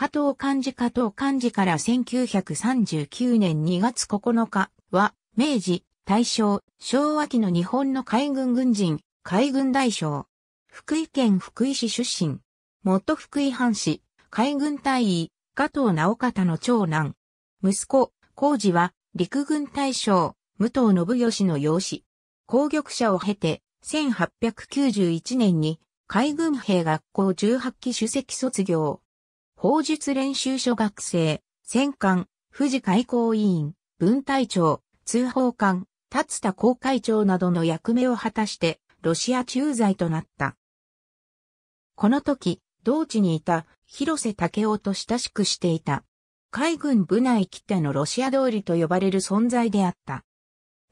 加藤漢字加藤漢字から1939年2月9日は、明治、大正、昭和期の日本の海軍軍人、海軍大将。福井県福井市出身。元福井藩士、海軍大尉、加藤直方の長男。息子、浩二は、陸軍大将、武藤信義の養子。攻玉者を経て、1891年に、海軍兵学校18期首席卒業。法術練習所学生、戦艦、富士開港委員、文隊長、通報官、立田公会長などの役目を果たして、ロシア駐在となった。この時、同地にいた広瀬武夫と親しくしていた。海軍部内切手のロシア通りと呼ばれる存在であった。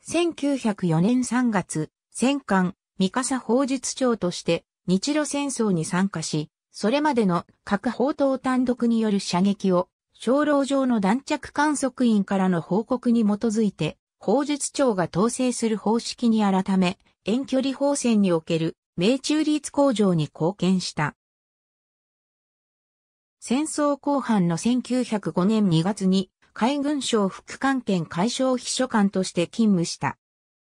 1904年3月、戦艦、三笠法術長として日露戦争に参加し、それまでの各砲塔単独による射撃を、小牢上の弾着観測員からの報告に基づいて、砲術長が統制する方式に改め、遠距離砲戦における命中率向上に貢献した。戦争後半の1905年2月に海軍省副官兼海省秘書官として勤務した。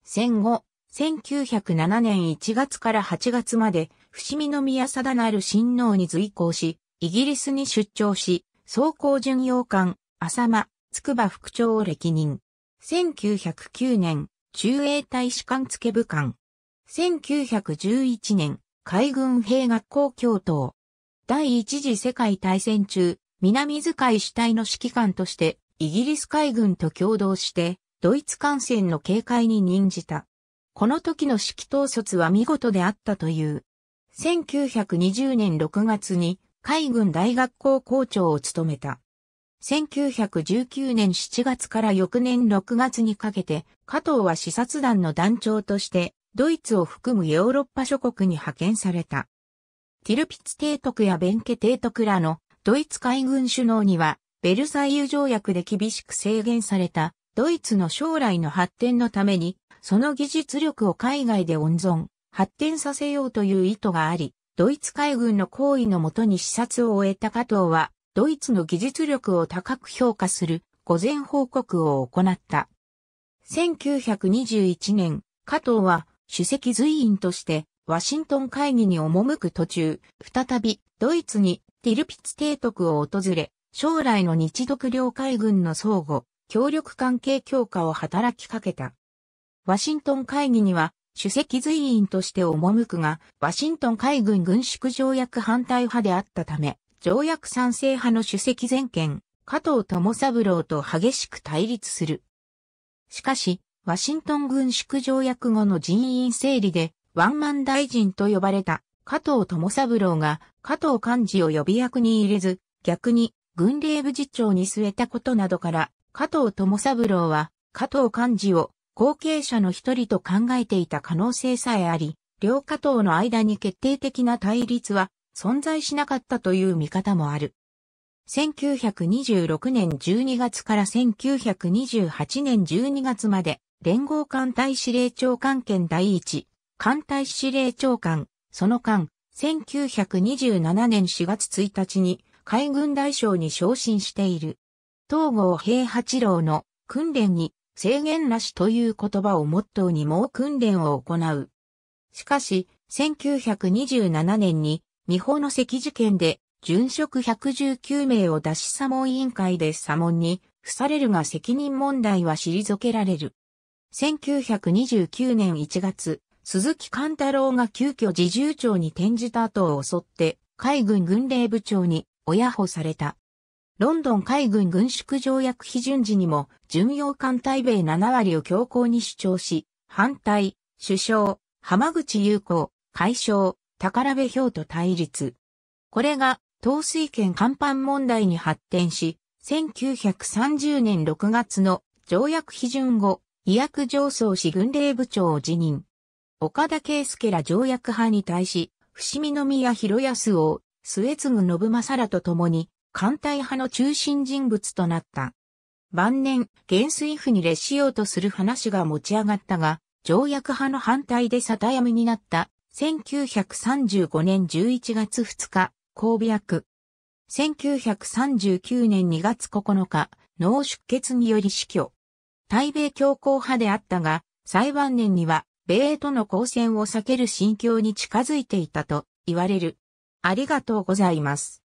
戦後、1907年1月から8月まで伏見宮定なる親王に随行し、イギリスに出張し、総工巡洋艦、浅間、筑波副長を歴任。1909年、中英大使館付部官。1911年、海軍兵学校教頭。第一次世界大戦中、南遣い主体の指揮官として、イギリス海軍と共同して、ドイツ艦船の警戒に任じた。この時の指揮統率は見事であったという。1920年6月に海軍大学校校長を務めた。1919年7月から翌年6月にかけて、加藤は視察団の団長として、ドイツを含むヨーロッパ諸国に派遣された。ティルピツ提督やベンケ提督らのドイツ海軍首脳には、ベルサイユ条約で厳しく制限されたドイツの将来の発展のために、その技術力を海外で温存、発展させようという意図があり、ドイツ海軍の行為のもとに視察を終えた加藤は、ドイツの技術力を高く評価する、午前報告を行った。1921年、加藤は、主席随員として、ワシントン会議に赴く途中、再び、ドイツに、ティルピッツ提督を訪れ、将来の日独領海軍の相互、協力関係強化を働きかけた。ワシントン会議には、主席随員として赴くが、ワシントン海軍軍縮条約反対派であったため、条約賛成派の主席全権、加藤友三郎と激しく対立する。しかし、ワシントン軍縮条約後の人員整理で、ワンマン大臣と呼ばれた加藤友三郎が加藤幹事を予備役に入れず、逆に軍令部次長に据えたことなどから、加藤友三郎は加藤幹事を後継者の一人と考えていた可能性さえあり、両家党の間に決定的な対立は存在しなかったという見方もある。1926年12月から1928年12月まで、連合艦隊司令長官権第一、艦隊司令長官、その間、1927年4月1日に海軍大将に昇進している。東郷平八郎の訓練に制限なしという言葉をモットーに猛訓練を行う。しかし、1927年に、未法の席事件で、殉職119名を出し査問委員会で査問に、付されるが責任問題は退けられる。1929年1月、鈴木貫太郎が急遽自重長に転じた後を襲って、海軍軍令部長に、親保された。ロンドン海軍軍縮条約批准時にも、巡洋艦対米7割を強行に主張し、反対、首相、浜口友子、海将、宝部表と対立。これが、統水圏甲板問題に発展し、1930年6月の条約批准後、医薬上層市軍令部長を辞任。岡田圭介ら条約派に対し、伏見宮博康を、末次信正らと共に、艦隊派の中心人物となった。晩年、元帥府に列しようとする話が持ち上がったが、条約派の反対で沙汰になった1935年11月2日、神戸役。1939年2月9日、脳出血により死去。対米強硬派であったが、最晩年には、米英との交戦を避ける心境に近づいていたと言われる。ありがとうございます。